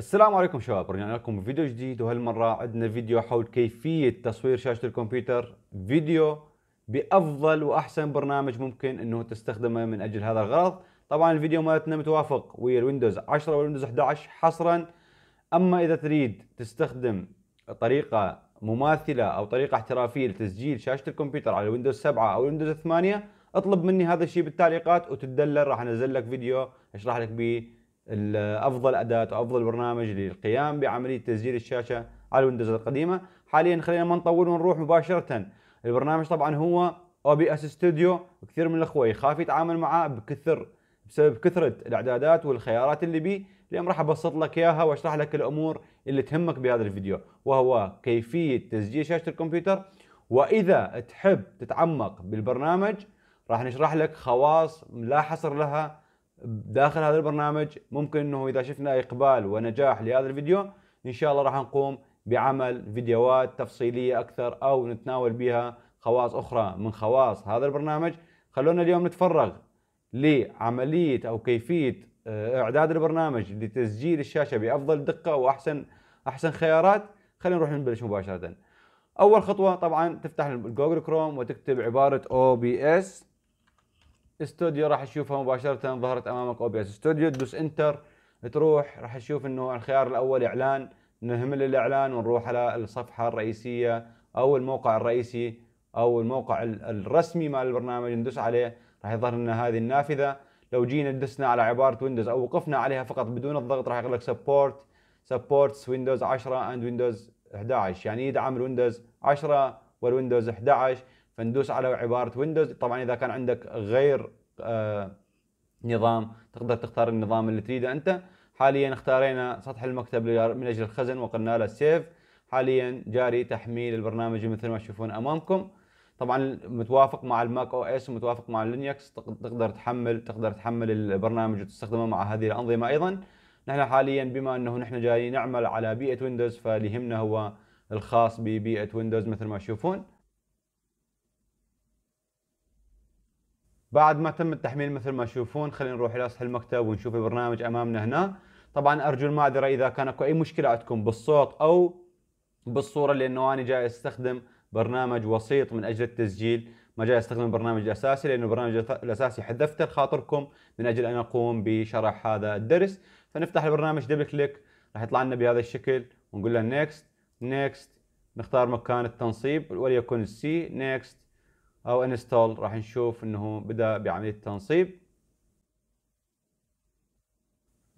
السلام عليكم شباب رجعنا لكم بفيديو جديد وهالمرة عندنا فيديو حول كيفية تصوير شاشة الكمبيوتر فيديو بأفضل وأحسن برنامج ممكن أنه تستخدمه من أجل هذا الغرض طبعا الفيديو مالتنا متوافق ويا الويندوز 10 والويندوز 11 حصرا أما إذا تريد تستخدم طريقة مماثلة أو طريقة احترافية لتسجيل شاشة الكمبيوتر على ويندوز 7 أو ويندوز 8 اطلب مني هذا الشيء بالتعليقات وتدلل راح انزل لك فيديو اشرح لك به افضل اداه وافضل برنامج للقيام بعمليه تسجيل الشاشه على الويندوز القديمه حاليا خلينا ما نطول ونروح مباشره البرنامج طبعا هو او بي اس ستوديو كثير من الاخوه يخاف يتعامل معاه بكثر بسبب كثره الاعدادات والخيارات اللي بيه اليوم راح ابسط لك اياها واشرح لك الامور اللي تهمك بهذا الفيديو وهو كيفيه تسجيل شاشه الكمبيوتر واذا تحب تتعمق بالبرنامج راح نشرح لك خواص لا حصر لها داخل هذا البرنامج ممكن انه اذا شفنا اقبال ونجاح لهذا الفيديو ان شاء الله راح نقوم بعمل فيديوهات تفصيليه اكثر او نتناول بها خواص اخرى من خواص هذا البرنامج خلونا اليوم نتفرغ لعمليه او كيفيه آه، اعداد البرنامج لتسجيل الشاشه بافضل دقه واحسن احسن خيارات خلينا نروح نبلش مباشره اول خطوه طبعا تفتح الجوجل كروم وتكتب عباره OBS استوديو راح تشوفها مباشره ظهرت امامك اس استوديو تدوس انتر تروح راح تشوف انه الخيار الاول اعلان نهمل الاعلان ونروح على الصفحه الرئيسيه او الموقع الرئيسي او الموقع الرسمي مال البرنامج ندوس عليه راح يظهر لنا هذه النافذه لو جينا دسنا على عباره ويندوز او وقفنا عليها فقط بدون الضغط راح يقول لك سبورت سبورتس ويندوز 10 اند ويندوز 11 يعني يدعم الويندوز 10 والويندوز 11 فندوس على عباره ويندوز طبعا اذا كان عندك غير آه، نظام تقدر تختار النظام اللي تريده انت حاليا اختارينا سطح المكتب من اجل الخزن وقلنا له سيف حاليا جاري تحميل البرنامج مثل ما تشوفون امامكم طبعا متوافق مع الماك او اس ومتوافق مع لينكس تقدر تحمل تقدر تحمل البرنامج وتستخدمه مع هذه الانظمه ايضا نحن حاليا بما انه نحن جايين نعمل على بيئه ويندوز فليهمنا هو الخاص ببيئه ويندوز مثل ما تشوفون بعد ما تم التحميل مثل ما تشوفون خلينا نروح الى سطح المكتب ونشوف البرنامج امامنا هنا طبعا ارجو المعذره اذا كان اكو اي مشكله عندكم بالصوت او بالصوره لانه انا جاي استخدم برنامج وسيط من اجل التسجيل ما جاي استخدم البرنامج الاساسي لانه البرنامج الاساسي حذفته لخاطركم من اجل ان اقوم بشرح هذا الدرس فنفتح البرنامج دبل كليك راح يطلع لنا بهذا الشكل ونقول له نيكست نيكست نختار مكان التنصيب وليكن السي نيكست او انستول راح نشوف انه بدا بعمليه التنصيب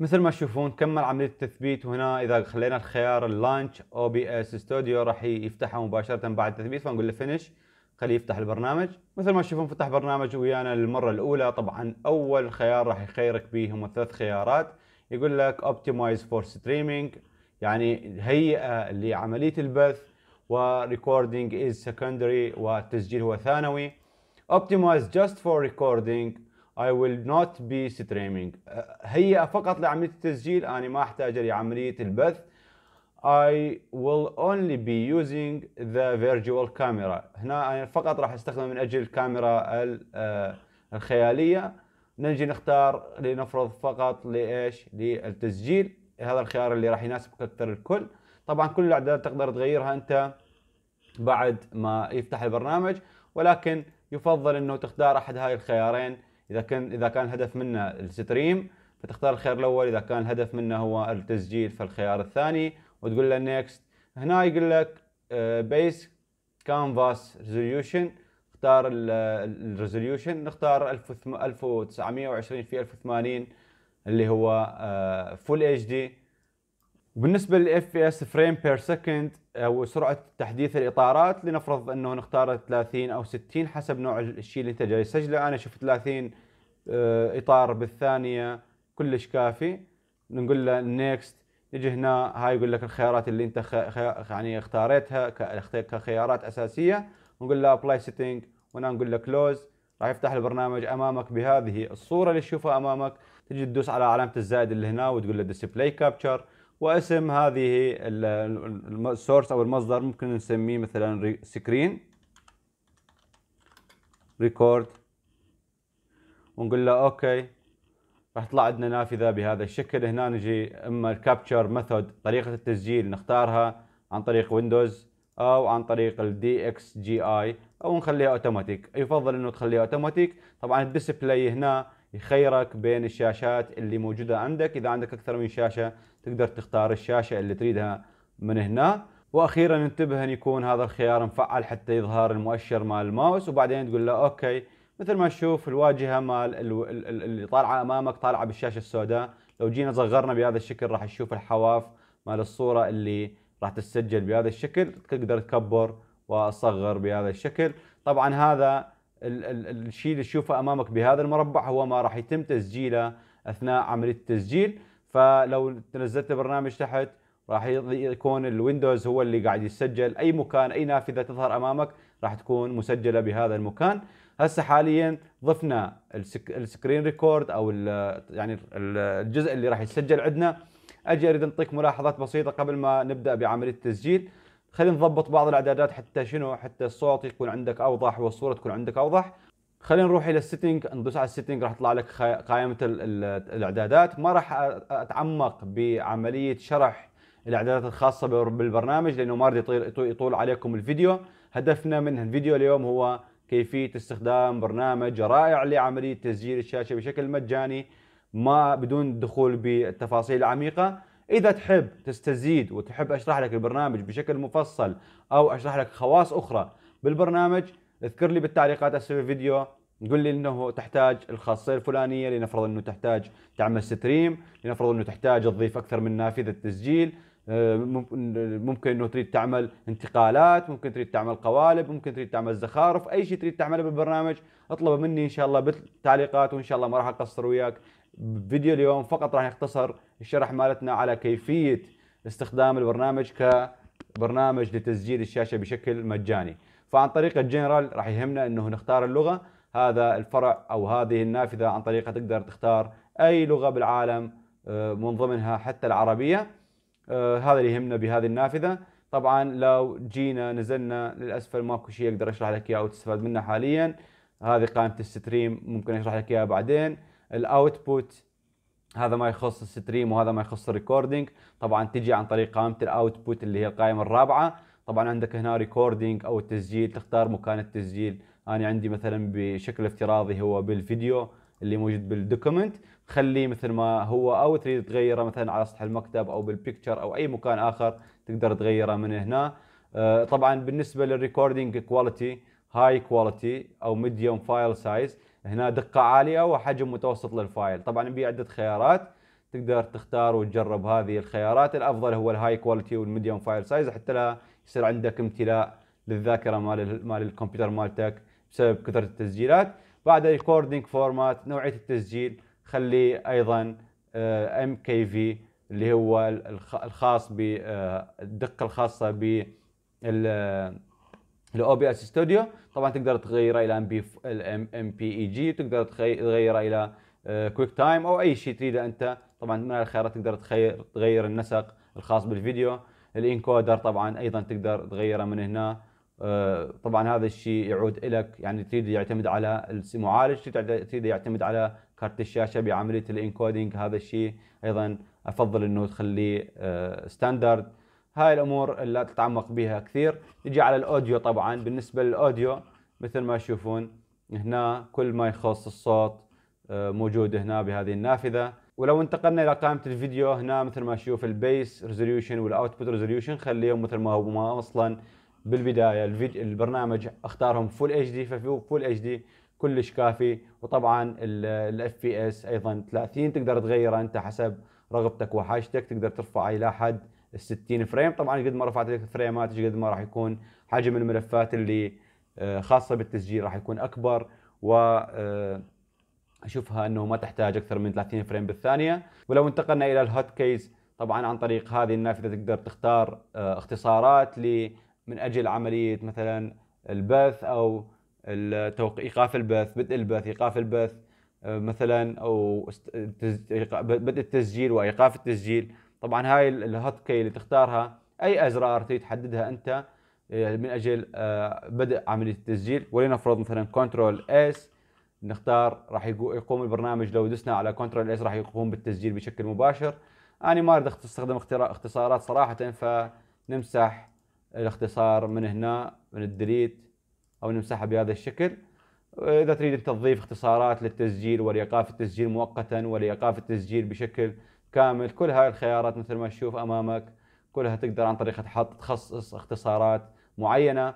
مثل ما تشوفون كمل عمليه التثبيت وهنا اذا خلينا الخيار اللانش او بي اس ستوديو راح يفتحه مباشره بعد التثبيت فنقول له فينش خليه يفتح البرنامج مثل ما تشوفون فتح برنامج ويانا للمره الاولى طبعا اول خيار راح يخيرك به هم ثلاث خيارات يقول لك اوبتمايز فور ستريمينج يعني هيئه لعمليه البث وريكوردينج از secondary والتسجيل هو ثانوي optimize just for recording I will not be streaming هي فقط لعملية التسجيل أنا ما أحتاج لعملية البث I will only be using the virtual camera هنا أنا فقط راح أستخدم من أجل الكاميرا آه، الخيالية نجي نختار لنفرض فقط لإيش للتسجيل هذا الخيار اللي راح يناسبك أكثر الكل طبعا كل الاعدادات تقدر تغيرها انت بعد ما يفتح البرنامج ولكن يفضل انه تختار احد هاي الخيارين اذا كان اذا كان الهدف منه الستريم فتختار الخيار الاول اذا كان الهدف منه هو التسجيل فالخيار الثاني وتقول له نيكست هنا يقول لك بيس كانفاس ريزوليوشن اختار الريزوليوشن نختار 1920 في 1080 اللي هو فول اتش دي وبالنسبه للاف اس فريم بير سكند او سرعه تحديث الاطارات لنفرض انه نختار 30 او 60 حسب نوع الشيء اللي انت جاي تسجله انا شفت 30 آه، اطار بالثانيه كلش كافي نقول له نيكست نجي هنا هاي يقول لك الخيارات اللي انت يعني اختاريتها كخيارات اساسيه ونقول له ابلاي سيتنج وهنا نقول له كلوز راح يفتح البرنامج امامك بهذه الصوره اللي تشوفها امامك تجي تدوس على علامه الزائد اللي هنا وتقول له ديسبلاي كابتشر واسم هذه السورس او المصدر ممكن نسميه مثلا سكرين ريكورد ونقول له اوكي راح تطلع عندنا نافذه بهذا الشكل هنا نجي اما الكابتشر ميثود طريقه التسجيل نختارها عن طريق ويندوز او عن طريق الدي اكس جي اي او نخليها اوتوماتيك يفضل انه تخليها اوتوماتيك طبعا الديسبلاي هنا يخيرك بين الشاشات اللي موجودة عندك إذا عندك أكثر من شاشة تقدر تختار الشاشة اللي تريدها من هنا واخيرا انتبه ان يكون هذا الخيار مفعل حتى يظهر المؤشر مال الماوس وبعدين تقول له اوكي مثل ما تشوف الواجهه مال اللي طالعه امامك طالعه بالشاشه السوداء لو جينا صغرنا بهذا الشكل راح نشوف الحواف مال الصوره اللي راح تسجل بهذا الشكل تقدر تكبر وتصغر بهذا الشكل طبعا هذا الشيء اللي تشوفه امامك بهذا المربع هو ما راح يتم تسجيله اثناء عمليه التسجيل فلو نزلت برنامج تحت راح يكون الويندوز هو اللي قاعد يسجل اي مكان اي نافذه تظهر امامك راح تكون مسجله بهذا المكان هسه حاليا ضفنا السكرين ريكورد او ال يعني الجزء اللي راح يسجل عندنا اجي اريد انطيك ملاحظات بسيطه قبل ما نبدا بعمليه التسجيل خلينا نضبط بعض الاعدادات حتى شنو حتى الصوت يكون عندك اوضح والصوره تكون عندك اوضح خلينا نروح الى السيتنج ندوس على السيتنج راح تطلع لك قائمه الاعدادات ما راح اتعمق بعمليه شرح الاعدادات الخاصه بالبرنامج لانه ما رد يطول عليكم الفيديو هدفنا من الفيديو اليوم هو كيفيه استخدام برنامج رائع لعمليه تسجيل الشاشه بشكل مجاني ما بدون الدخول بالتفاصيل العميقه اذا تحب تستزيد وتحب اشرح لك البرنامج بشكل مفصل او اشرح لك خواص اخرى بالبرنامج اذكر لي بالتعليقات اسفل الفيديو قل لي انه تحتاج الخاصيه الفلانيه لنفرض انه تحتاج تعمل ستريم لنفرض انه تحتاج تضيف اكثر من نافذه تسجيل آه، ممكن انه تريد تعمل انتقالات ممكن تريد تعمل قوالب ممكن تريد تعمل زخارف اي شيء تريد تعمله بالبرنامج اطلبه مني ان شاء الله بالتعليقات وان شاء الله ما راح اقصر وياك فيديو اليوم فقط راح يختصر الشرح مالتنا على كيفية استخدام البرنامج كبرنامج لتسجيل الشاشة بشكل مجاني فعن طريق الجنرال راح يهمنا انه نختار اللغة هذا الفرع او هذه النافذة عن طريقها تقدر تختار اي لغة بالعالم آه، من ضمنها حتى العربية آه، هذا اللي يهمنا بهذه النافذة طبعا لو جينا نزلنا للاسفل ماكو شيء اقدر اشرح لك اياه او تستفاد منه حاليا هذه قائمة الستريم ممكن اشرح لك اياها بعدين الاوتبوت هذا ما يخص الستريم وهذا ما يخص الريكوردينج طبعا تجي عن طريق قائمه الاوتبوت اللي هي القائمه الرابعه طبعا عندك هنا ريكوردينج او التسجيل تختار مكان التسجيل انا عندي مثلا بشكل افتراضي هو بالفيديو اللي موجود بالدوكمنت خليه مثل ما هو او تريد تغيره مثلا على سطح المكتب او بالبيكتشر او اي مكان اخر تقدر تغيره من هنا آه، طبعا بالنسبه للريكوردينج كواليتي هاي كواليتي او ميديوم فايل سايز هنا دقه عاليه وحجم متوسط للفايل طبعا بي عده خيارات تقدر تختار وتجرب هذه الخيارات الافضل هو الهاي كواليتي والميديوم فايل سايز حتى لا يصير عندك امتلاء للذاكره مال مال الكمبيوتر مالتك بسبب كثره التسجيلات بعد ريكوردينج فورمات نوعيه التسجيل خلي ايضا ام كي في اللي هو الخاص بالدقه آه، الخاصه بال الاو بي اس ستوديو طبعا تقدر تغيره الى ام بي ام بي اي جي تقدر تغيره الى كويك آه، تايم او اي شيء تريده انت طبعا من الخيارات تقدر تغير تغير النسق الخاص بالفيديو الانكودر طبعا ايضا تقدر تغيره من هنا آه، طبعا هذا الشيء يعود لك يعني تريد يعتمد على المعالج تريد يعتمد على كارت الشاشه بعمليه الانكودينج هذا الشيء ايضا افضل انه تخليه ستاندرد آه، هاي الامور لا تتعمق بها كثير نجي على الاوديو طبعا بالنسبه للاوديو مثل ما تشوفون هنا كل ما يخص الصوت آه، موجود هنا بهذه النافذه ولو انتقلنا الى قائمه الفيديو هنا مثل ما تشوف البيس ريزوليوشن والاوتبوت ريزوليوشن خليهم مثل ما هو ما اصلا بالبدايه البرنامج اختارهم فول اتش دي ففي فول اتش دي كلش كافي وطبعا الاف بي اس ايضا 30 تقدر تغيره انت حسب رغبتك وحاجتك تقدر ترفعه الى حد ال 60 فريم طبعا قد ما رفعت لك الفريمات قد ما راح يكون حجم الملفات اللي آه، خاصه بالتسجيل راح يكون اكبر و آه، اشوفها انه ما تحتاج اكثر من 30 فريم بالثانيه ولو انتقلنا الى الهوت كيس طبعا عن طريق هذه النافذه تقدر تختار آه، اختصارات ل من اجل عمليه مثلا البث او ايقاف البث بدء البث ايقاف البث مثلا او بدء التسجيل وايقاف التسجيل طبعا هاي الهوت كي اللي تختارها اي ازرار تريد تحددها انت آه، من اجل آه، بدء عمليه التسجيل ولنفرض مثلا كنترول اس نختار راح يقوم البرنامج لو دسنا على كنترول اس راح يقوم بالتسجيل بشكل مباشر انا ما اريد استخدم اختصارات صراحه فنمسح الاختصار من هنا من الديليت او نمسحها بهذا الشكل اذا تريد انت تضيف اختصارات للتسجيل ولايقاف التسجيل مؤقتا ولايقاف التسجيل بشكل كامل كل هاي الخيارات مثل ما تشوف امامك كلها تقدر عن طريقه حط تخصص اختصارات معينه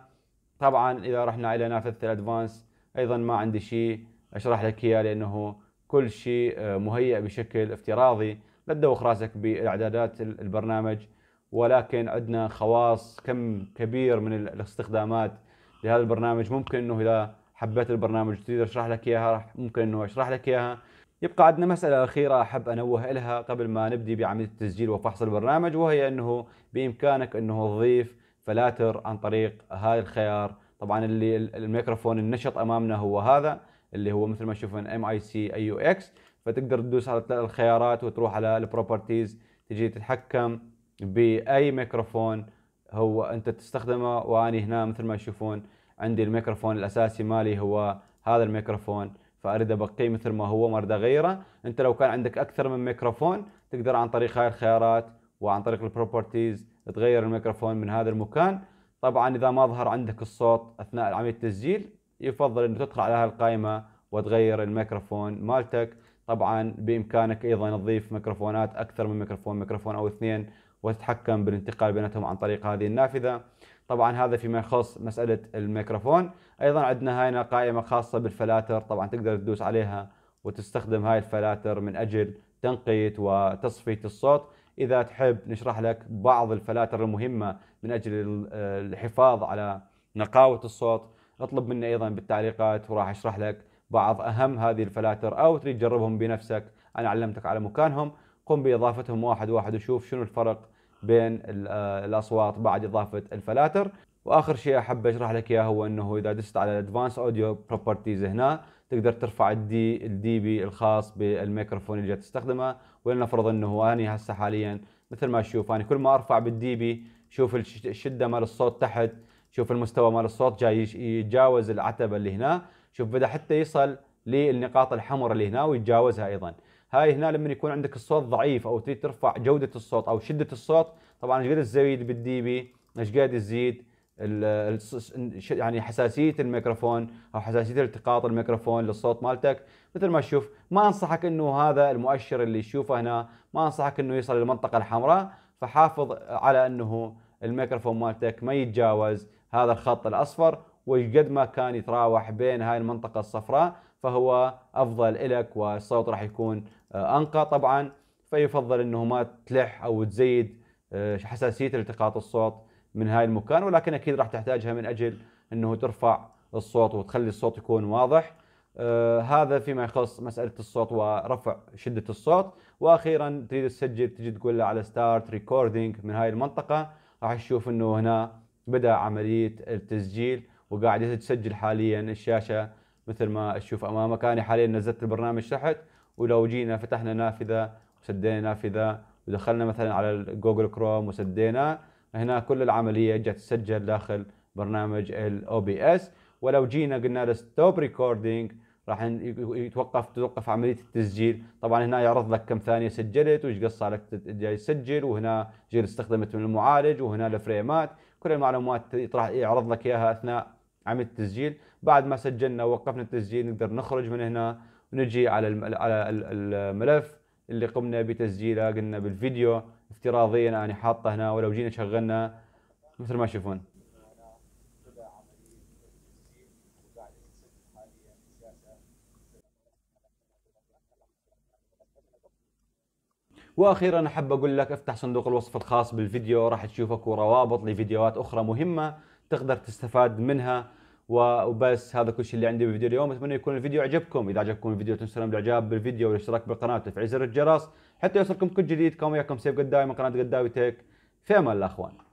طبعا اذا رحنا الى نافذه الادفانس ايضا ما عندي شيء اشرح لك اياه لانه كل شيء آه، مهيئ بشكل افتراضي لا تدوخ راسك باعدادات البرنامج ولكن عندنا خواص كم كبير من الاستخدامات لهذا البرنامج ممكن انه اذا حبيت البرنامج تقدر اشرح لك اياها ممكن انه اشرح لك اياها يبقى عندنا مسألة أخيرة أحب أنوه إلها قبل ما نبدي بعملية التسجيل وفحص البرنامج وهي أنه بإمكانك أنه تضيف فلاتر عن طريق هذا الخيار طبعا اللي الميكروفون النشط أمامنا هو هذا اللي هو مثل ما تشوفون ام اي سي اي يو اكس فتقدر تدوس على الخيارات وتروح على البروبرتيز تجي تتحكم باي ميكروفون هو انت تستخدمه واني هنا مثل ما تشوفون عندي الميكروفون الاساسي مالي هو هذا الميكروفون فاريد ابقيه مثل ما هو ما اريد اغيره انت لو كان عندك اكثر من ميكروفون تقدر عن طريق هاي الخيارات وعن طريق البروبرتيز تغير الميكروفون من هذا المكان طبعا اذا ما ظهر عندك الصوت اثناء عمليه التسجيل يفضل انه تدخل على القائمه وتغير الميكروفون مالتك طبعا بامكانك ايضا تضيف ميكروفونات اكثر من ميكروفون ميكروفون او اثنين وتتحكم بالانتقال بيناتهم عن طريق هذه النافذه طبعا هذا فيما يخص مساله الميكروفون ايضا عندنا هنا قائمه خاصه بالفلاتر طبعا تقدر تدوس عليها وتستخدم هاي الفلاتر من اجل تنقية وتصفية الصوت إذا تحب نشرح لك بعض الفلاتر المهمة من أجل الحفاظ على نقاوة الصوت اطلب مني أيضا بالتعليقات وراح أشرح لك بعض أهم هذه الفلاتر أو تريد تجربهم بنفسك أنا علمتك على مكانهم قم بإضافتهم واحد واحد وشوف شنو الفرق بين آه، الاصوات بعد اضافه الفلاتر واخر شيء احب اشرح لك اياه هو انه اذا دست على الادفانس اوديو بروبرتيز هنا تقدر ترفع الدي الدي بي الخاص بالميكروفون اللي جاي تستخدمه ولنفرض انه اني هسه حاليا مثل ما تشوف انا كل ما ارفع بالدي بي شوف الشده مال الصوت تحت شوف المستوى مال الصوت جاي يتجاوز العتبه اللي هنا شوف بدا حتى يصل للنقاط الحمر اللي هنا ويتجاوزها ايضا هاي هنا لما يكون عندك الصوت ضعيف او تريد ترفع جوده الصوت او شده الصوت طبعا ايش قد تزود بالديبي ايش قد يزيد يعني حساسيه الميكروفون او حساسيه التقاط الميكروفون للصوت مالتك مثل ما تشوف ما انصحك انه هذا المؤشر اللي تشوفه هنا ما انصحك انه يصل للمنطقه الحمراء فحافظ على انه الميكروفون مالتك ما يتجاوز هذا الخط الاصفر وقد ما كان يتراوح بين هاي المنطقه الصفراء فهو افضل لك والصوت راح يكون آه، انقى طبعا فيفضل انه ما تلح او تزيد آه، حساسيه التقاط الصوت من هاي المكان ولكن اكيد راح تحتاجها من اجل انه ترفع الصوت وتخلي الصوت يكون واضح آه هذا فيما يخص مساله الصوت ورفع شده الصوت واخيرا تريد تسجل تجي تقول له على ستارت ريكوردينج من هاي المنطقه راح تشوف انه هنا بدا عمليه التسجيل وقاعد يسجل حاليا الشاشه مثل ما تشوف امامك انا حاليا نزلت البرنامج تحت ولو جينا فتحنا نافذه وسدينا نافذه ودخلنا مثلا على جوجل كروم وسدينا هنا كل العمليه جت تسجل داخل برنامج الاو بي اس ولو جينا قلنا له ستوب ريكوردينج راح يتوقف توقف عمليه التسجيل طبعا هنا يعرض لك كم ثانيه سجلت وايش قصه لك جاي تسجل وهنا جيل استخدمت من المعالج وهنا الفريمات كل المعلومات راح يعرض لك اياها اثناء عمليه التسجيل بعد ما سجلنا ووقفنا التسجيل نقدر نخرج من هنا ونجي على على الملف اللي قمنا بتسجيله قلنا بالفيديو افتراضيا انا يعني حاطه هنا ولو جينا شغلنا مثل ما تشوفون واخيرا احب اقول لك افتح صندوق الوصف الخاص بالفيديو راح تشوفك وروابط لفيديوهات اخرى مهمه تقدر تستفاد منها وبس هذا كل شيء اللي عندي بالفيديو اليوم اتمنى يكون الفيديو عجبكم اذا عجبكم الفيديو لا تنسون الاعجاب بالفيديو والاشتراك بالقناه وتفعيل زر الجرس حتى يوصلكم كل جديد كان وياكم سيف قدامي من قناه قداوي تك في امان الاخوان